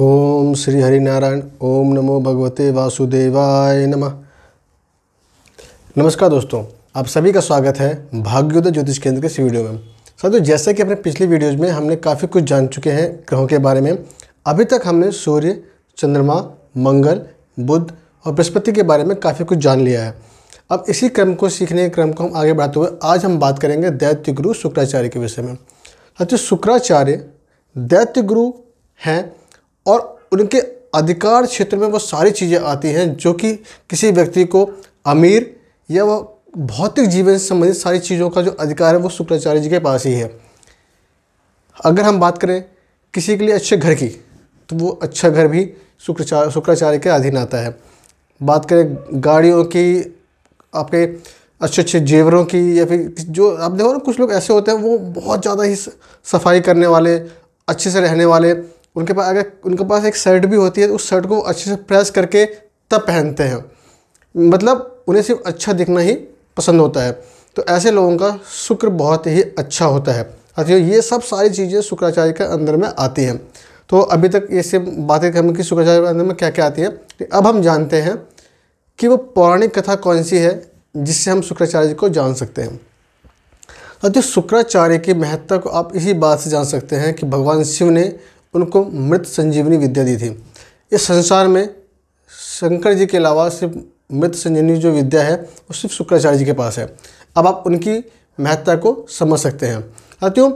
ओम श्री हरि नारायण ओम नमो भगवते वासुदेवाय नमः नमस्कार दोस्तों आप सभी का स्वागत है भाग्योदय ज्योतिष केंद्र के इस वीडियो में साथियों जैसे कि अपने पिछले वीडियोज में हमने काफ़ी कुछ जान चुके हैं ग्रहों के बारे में अभी तक हमने सूर्य चंद्रमा मंगल बुद्ध और बृहस्पति के बारे में काफ़ी कुछ जान लिया है अब इसी क्रम को सीखने के क्रम को हम आगे बढ़ाते हुए आज हम बात करेंगे दैत्य गुरु शुक्राचार्य के विषय में साथियों शुक्राचार्य दैत्य गुरु हैं और उनके अधिकार क्षेत्र में वो सारी चीज़ें आती हैं जो कि किसी व्यक्ति को अमीर या वह भौतिक जीवन से संबंधित सारी चीज़ों का जो अधिकार है वो शुक्राचार्य जी के पास ही है अगर हम बात करें किसी के लिए अच्छे घर की तो वो अच्छा घर भी शुक्राचार्य शुक्राचार्य के अधीन आता है बात करें गाड़ियों की आपके अच्छे अच्छे जेवरों की या फिर जो आप देखो ना कुछ लोग ऐसे होते हैं वो बहुत ज़्यादा ही सफाई करने वाले अच्छे से रहने वाले उनके पास अगर उनके पास एक शर्ट भी होती है तो उस शर्ट को अच्छे से प्रेस करके तब पहनते हैं मतलब उन्हें सिर्फ अच्छा दिखना ही पसंद होता है तो ऐसे लोगों का शुक्र बहुत ही अच्छा होता है अतः ये सब सारी चीज़ें शुक्राचार्य के अंदर में आती हैं तो अभी तक ये सब बातें हम कि शुक्राचार्य के अंदर में क्या क्या आती है तो अब हम जानते हैं कि वो पौराणिक कथा कौन सी है जिससे हम शुक्राचार्य को जान सकते हैं अतः शुक्राचार्य की महत्ता को आप इसी बात से जान सकते हैं कि भगवान शिव ने उनको मृत संजीवनी विद्या दी थी इस संसार में शंकर जी के अलावा सिर्फ मृत संजीवनी जो विद्या है वो सिर्फ शुक्राचार्य जी के पास है अब आप उनकी महत्ता को समझ सकते हैं अतियों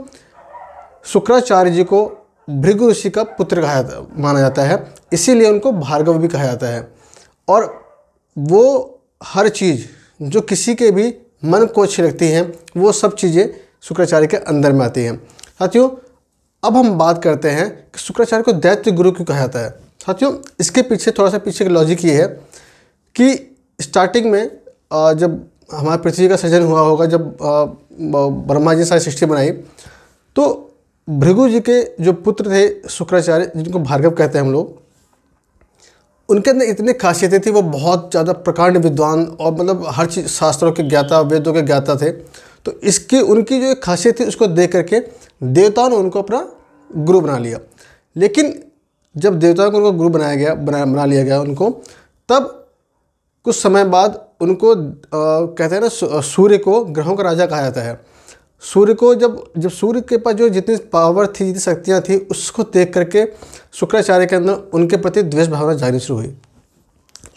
शुक्राचार्य जी को भृगु ऋषि का पुत्र कहा जाता माना जाता है इसीलिए उनको भार्गव भी कहा जाता है और वो हर चीज़ जो किसी के भी मन को अच्छी लगती है वो सब चीज़ें शुक्राचार्य के अंदर में आती हैं साथियों अब हम बात करते हैं कि शुक्राचार्य को दैत्य गुरु क्यों कहा जाता है साथियों इसके पीछे थोड़ा सा पीछे लॉजिक ये है कि स्टार्टिंग में जब हमारे पृथ्वी का सृजन हुआ होगा जब ब्रह्मा जी सारी सृष्टि बनाई तो भृगु जी के जो पुत्र थे शुक्राचार्य जिनको भार्गव कहते हैं हम लोग उनके अंदर इतनी खासियतें थी वो बहुत ज़्यादा प्रकांड विद्वान और मतलब हर चीज शास्त्रों के ज्ञाता वेदों के ज्ञाता थे तो इसकी उनकी जो खासियत थी उसको देख करके देवताओं ने उनको अपना गुरु बना लिया लेकिन जब देवताओं को उनको गुरु बनाया गया बना बना लिया गया उनको तब कुछ समय बाद उनको आ, कहते हैं ना सूर्य को ग्रहों का राजा कहा जाता है सूर्य को जब जब सूर्य के पास जो जितनी पावर थी जितनी शक्तियाँ थी उसको देख करके शुक्राचार्य के अंदर उनके प्रति द्वेष भावना जानी शुरू हुई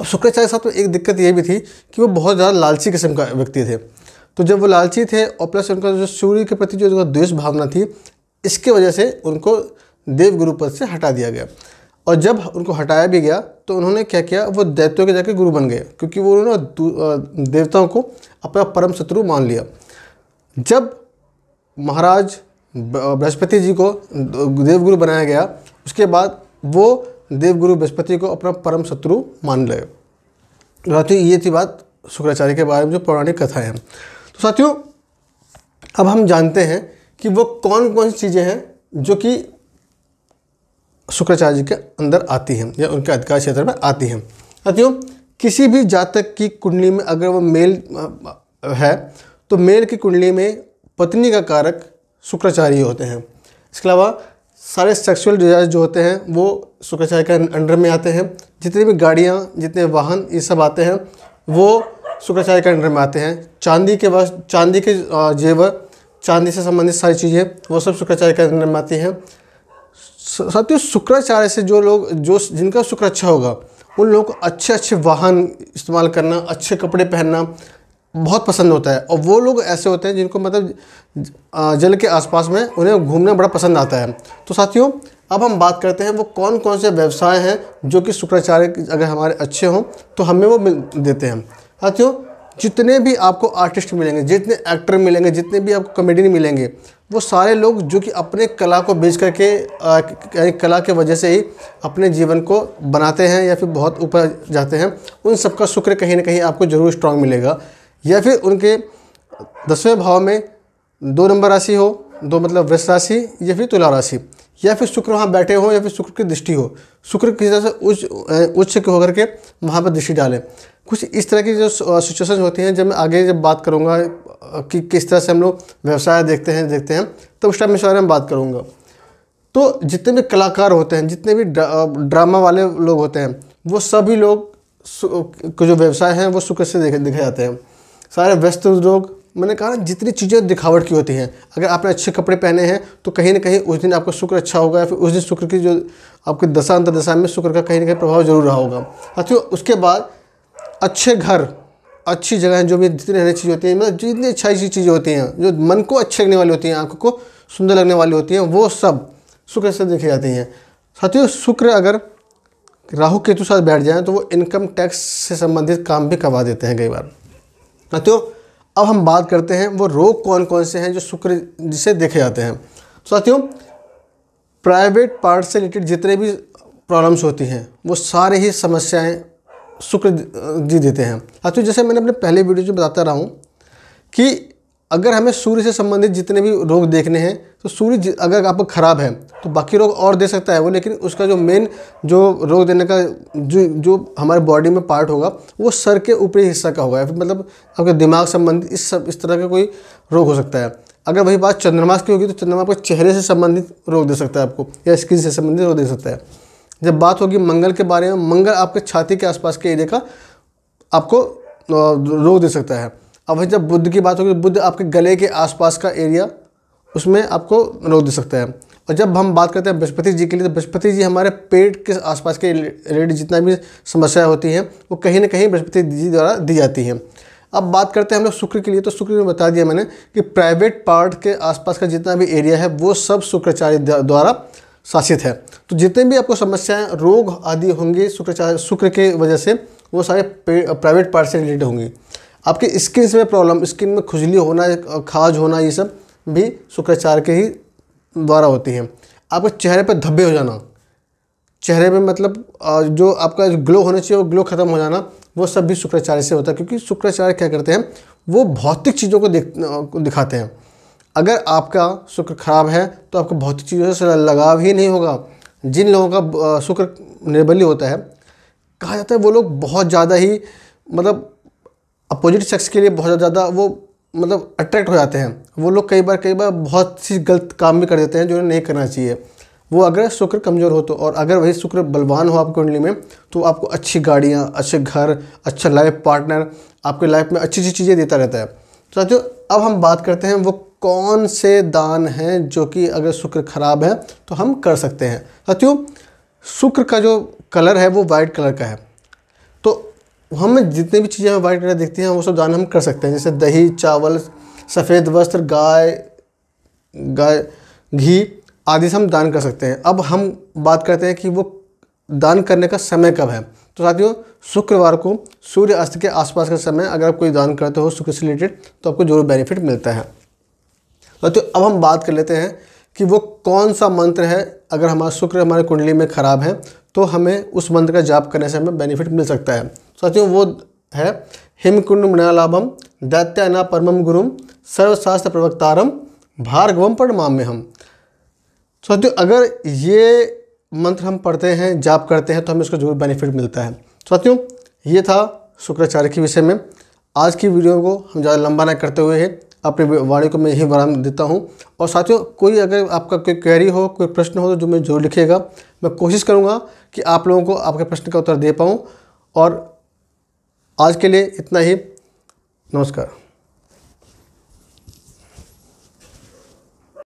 अब शुक्राचार्य के साथ में एक दिक्कत ये भी थी कि वो बहुत ज़्यादा लालची किस्म का व्यक्ति थे तो जब वो लालची थे और प्लस उनका जो सूर्य के प्रति जो उनका द्वेष भावना थी इसके वजह से उनको देवगुरु पद से हटा दिया गया और जब उनको हटाया भी गया तो उन्होंने क्या किया वो दैत्यों के जाके गुरु बन गए क्योंकि वो उन्होंने देवताओं को अपना परम शत्रु मान लिया जब महाराज बृहस्पति जी को देवगुरु बनाया गया उसके बाद वो देवगुरु बृहस्पति को अपना परम शत्रु मान लिया तो ये थी बात शुक्राचार्य के बारे में जो पौराणिक कथाएँ हैं तो साथियों अब हम जानते हैं कि वो कौन कौन सी चीज़ें हैं जो कि शुक्राचार्य के अंदर आती हैं या उनके अधिकार क्षेत्र में आती हैं साथियों किसी भी जातक की कुंडली में अगर वो मेल है तो मेल की कुंडली में पत्नी का कारक शुक्राचार्य होते हैं इसके अलावा सारे सेक्सुअल डिजायर जो होते हैं वो शुक्राचार्य के अंडर में आते हैं जितनी भी गाड़ियाँ जितने वाहन ये सब आते हैं वो शुक्राचार्य कैलेंडर में आते हैं चांदी के वस्त्र चांदी के जेवर चांदी से संबंधित सारी चीज़ें वो सब शुक्राचार्य कैलेंडर में आती हैं साथियों शुक्राचार्य से जो लोग जो जिनका शुक्र अच्छा होगा उन लोगों को अच्छे अच्छे वाहन इस्तेमाल करना अच्छे कपड़े पहनना बहुत पसंद होता है और वो लोग ऐसे होते हैं जिनको मतलब जल के आसपास में उन्हें घूमना बड़ा पसंद आता है तो साथियों अब हम बात करते हैं वो कौन कौन से व्यवसाय हैं जो कि शुक्राचार्य अगर हमारे अच्छे हों तो हमें वो देते हैं साथियों जितने भी आपको आर्टिस्ट मिलेंगे जितने एक्टर मिलेंगे जितने भी आपको कॉमेडियन मिलेंगे वो सारे लोग जो कि अपने कला को बेच करके कला के वजह से ही अपने जीवन को बनाते हैं या फिर बहुत ऊपर जाते हैं उन सबका शुक्र कहीं ना कहीं आपको ज़रूर स्ट्रांग मिलेगा या फिर उनके दसवें भाव में दो नंबर राशि हो दो मतलब वृष राशि या फिर तुला राशि या फिर शुक्र वहाँ बैठे हो या फिर शुक्र की दृष्टि हो शुक्र किसी तरह से उच्च उच्च होकर के वहाँ पर दृष्टि डालें कुछ इस तरह की जो सिचुएशन होती हैं जब मैं आगे जब बात करूँगा कि किस तरह से हम लोग व्यवसाय देखते हैं देखते हैं तो उस टाइम इस बारे में बात करूँगा तो जितने भी कलाकार होते हैं जितने भी ड्रामा वाले लोग होते हैं वो सभी लोग जो व्यवसाय हैं वो शुक्र से देखे देखे जाते हैं सारे व्यस्त लोग मैंने कहा ना जितनी चीज़ें दिखावट की होती हैं अगर आपने अच्छे कपड़े पहने हैं तो कहीं ना कहीं उस दिन आपका शुक्र अच्छा होगा या फिर उस दिन शुक्र की जो आपकी दशा दशा में शुक्र का कहीं ना कहीं प्रभाव जरूर रहा होगा साथियों उसके बाद अच्छे घर अच्छी जगह जो भी जितनी रहने चीज़ें होती हैं मतलब जितनी अच्छी चीज़ें होती हैं जो मन को अच्छे लगने वाली होती हैं आँखों को सुंदर लगने वाली होती हैं वो सब शुक्र से देखी जाती हैं साथियों शुक्र अगर राहु केतु साथ बैठ जाएँ तो वो इनकम टैक्स से संबंधित काम भी करवा देते हैं कई बार साथियों अब हम बात करते हैं वो रोग कौन कौन से हैं जो शुक्र जिसे देखे जाते हैं साथियों प्राइवेट पार्ट से रिलेटेड जितने भी प्रॉब्लम्स होती हैं वो सारे ही समस्याएं शुक्र जी देते हैं साथियों जैसे मैंने अपने पहले वीडियो में बताता रहा हूँ कि अगर हमें सूर्य से संबंधित जितने भी रोग देखने हैं तो सूर्य अगर आपको ख़राब है तो बाकी रोग और दे सकता है वो लेकिन उसका जो मेन जो रोग देने का जो जो हमारे बॉडी में पार्ट होगा वो सर के ऊपरी हिस्सा का होगा मतलब आपके दिमाग संबंधित इस सब इस तरह का कोई रोग हो सकता है अगर वही बात चंद्रमा की होगी तो चंद्रमा आपके चेहरे से संबंधित रोग दे सकता है आपको या स्किन से संबंधित रोग दे सकता है जब बात होगी मंगल के बारे में मंगल आपके छाती के आसपास के एरिया का आपको रोग दे सकता है अब जब बुद्ध की बात होगी तो बुद्ध आपके गले के आसपास का एरिया उसमें आपको रोग दे सकता है और जब हम बात करते हैं बृहस्पति जी के लिए तो बृहस्पति जी हमारे पेट के आसपास के रिलेटेड जितना भी समस्या होती है वो कहीं ना कहीं बृहस्पति जी द्वारा दी जाती है अब बात करते हैं हम लोग शुक्र के लिए तो शुक्र में बता दिया मैंने कि प्राइवेट पार्ट के आसपास का जितना भी एरिया है वो सब शुक्राचार्य द्वारा शासित है तो जितने भी आपको समस्याएं रोग आदि होंगे शुक्राचार्य शुक्र के वजह से वो सारे प्राइवेट पार्ट से रिलेटेड होंगी आपके स्किन में प्रॉब्लम स्किन में खुजली होना खाज होना ये सब भी शुक्राचार के ही द्वारा होती है आपके चेहरे पर धब्बे हो जाना चेहरे में मतलब जो आपका ग्लो होना चाहिए वो ग्लो ख़त्म हो जाना वो सब भी शुक्राचार्य से होता है क्योंकि शुक्राचार्य क्या करते हैं वो भौतिक चीज़ों को देख दिखाते हैं अगर आपका शुक्र खराब है तो आपको भौतिक चीज़ों से लगाव ही नहीं होगा जिन लोगों का शुक्र निर्बली होता है कहा जाता है वो लोग बहुत ज़्यादा ही मतलब अपोजिट सेक्स के लिए बहुत ज़्यादा वो मतलब अट्रैक्ट हो जाते हैं वो लोग कई बार कई बार बहुत सी गलत काम भी कर देते हैं जो उन्हें नहीं करना चाहिए वो अगर शुक्र कमज़ोर हो तो और अगर वही शुक्र बलवान हो आपकी कुंडली में तो आपको अच्छी गाड़ियाँ अच्छे घर अच्छा लाइफ पार्टनर आपके लाइफ में अच्छी अच्छी चीज़ें देता रहता है तो साथियों अब हम बात करते हैं वो कौन से दान हैं जो कि अगर शुक्र ख़राब है तो हम कर सकते हैं साथियों शुक्र का जो कलर है वो वाइट कलर का है हम जितने भी चीज़ें हम वाइट कलर देखते हैं वो सब दान हम कर सकते हैं जैसे दही चावल सफ़ेद वस्त्र गाय गाय घी आदि से हम दान कर सकते हैं अब हम बात करते हैं कि वो दान करने का समय कब है तो साथियों शुक्रवार को सूर्य अस्त के आसपास का समय अगर आप कोई दान करते हो शुक्र से रिलेटेड तो आपको जरूर बेनिफिट मिलता है तो अब हम बात कर लेते हैं कि वो कौन सा मंत्र है अगर हमारा शुक्र हमारे कुंडली में ख़राब है तो हमें उस मंत्र का जाप करने से हमें बेनिफिट मिल सकता है साथियों वो है हिम कुंड मृणालाभम दैत्याना परमम गुरुम सर्वशास्त्र प्रवक्तारम भार्गवम परणमाम्य हम साथियों अगर ये मंत्र हम पढ़ते हैं जाप करते हैं तो हमें इसको जरूर बेनिफिट मिलता है साथियों ये था शुक्राचार्य के विषय में आज की वीडियो को हम ज़्यादा लंबा ना करते हुए अपनी वाणी को मैं यही वराम देता हूँ और साथियों कोई अगर आपका कोई क्वेरी हो कोई प्रश्न हो तो जो मैं जरूर लिखिएगा मैं कोशिश करूँगा कि आप लोगों को आपके प्रश्न का उत्तर दे पाऊँ और आज के लिए इतना ही नमस्कार